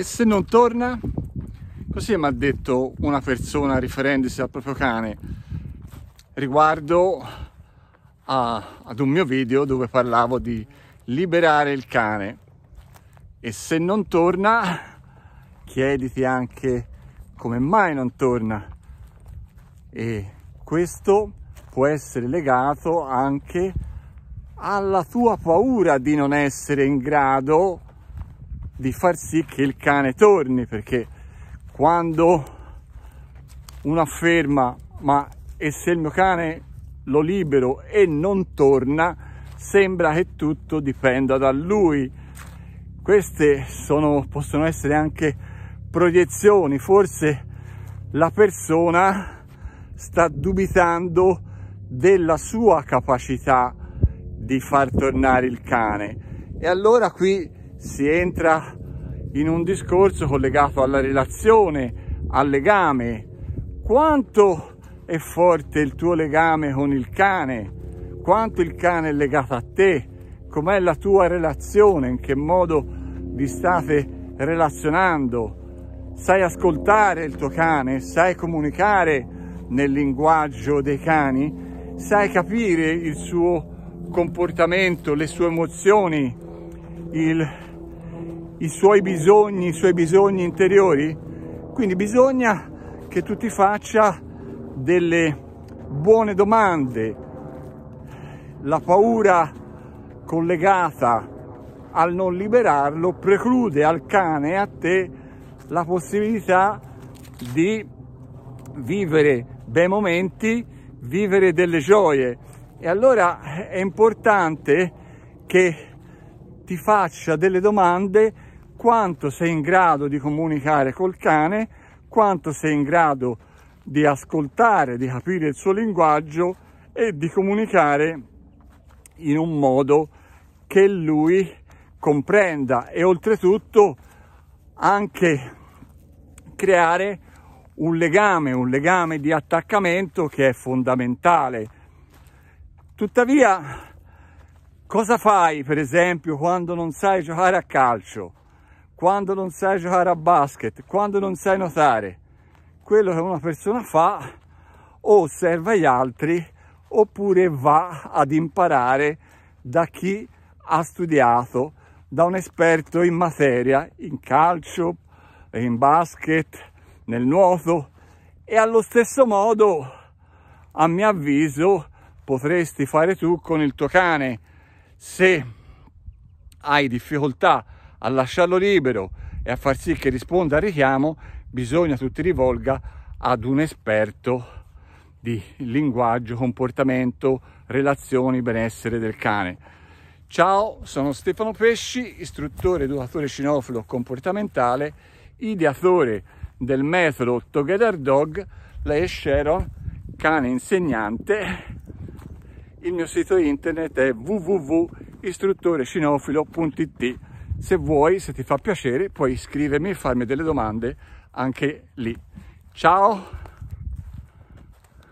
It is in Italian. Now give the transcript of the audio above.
e se non torna? Così mi ha detto una persona riferendosi al proprio cane riguardo a, ad un mio video dove parlavo di liberare il cane e se non torna chiediti anche come mai non torna e questo può essere legato anche alla tua paura di non essere in grado di di far sì che il cane torni perché quando uno afferma ma e se il mio cane lo libero e non torna sembra che tutto dipenda da lui queste sono, possono essere anche proiezioni forse la persona sta dubitando della sua capacità di far tornare il cane e allora qui si entra in un discorso collegato alla relazione, al legame. Quanto è forte il tuo legame con il cane? Quanto il cane è legato a te? Com'è la tua relazione? In che modo vi state relazionando? Sai ascoltare il tuo cane? Sai comunicare nel linguaggio dei cani? Sai capire il suo comportamento, le sue emozioni, il i suoi bisogni, i suoi bisogni interiori. Quindi bisogna che tu ti faccia delle buone domande. La paura collegata al non liberarlo preclude al cane e a te la possibilità di vivere bei momenti, vivere delle gioie. E allora è importante che ti faccia delle domande quanto sei in grado di comunicare col cane, quanto sei in grado di ascoltare, di capire il suo linguaggio e di comunicare in un modo che lui comprenda e oltretutto anche creare un legame, un legame di attaccamento che è fondamentale. Tuttavia, cosa fai per esempio quando non sai giocare a calcio? quando non sai giocare a basket, quando non sai notare. Quello che una persona fa o osserva gli altri oppure va ad imparare da chi ha studiato, da un esperto in materia, in calcio, in basket, nel nuoto e allo stesso modo, a mio avviso, potresti fare tu con il tuo cane se hai difficoltà a lasciarlo libero e a far sì che risponda al richiamo bisogna che ti rivolga ad un esperto di linguaggio, comportamento, relazioni, benessere del cane. Ciao, sono Stefano Pesci, istruttore educatore cinofilo comportamentale, ideatore del metodo Together Dog, lei è Sharon, cane insegnante. Il mio sito internet è www.istruttorecinofilo.it se vuoi, se ti fa piacere, puoi iscrivermi e farmi delle domande anche lì. Ciao!